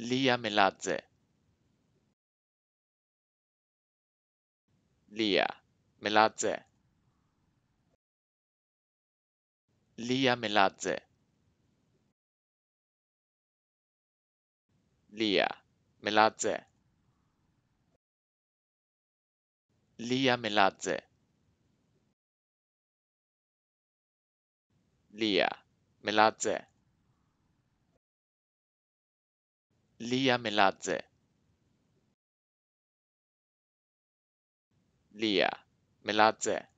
Lia Meladze. Lia Meladze. Lia Meladze. Lia Meladze. Lia Meladze. Lia Meladze. Lia Melazze Lia Melazze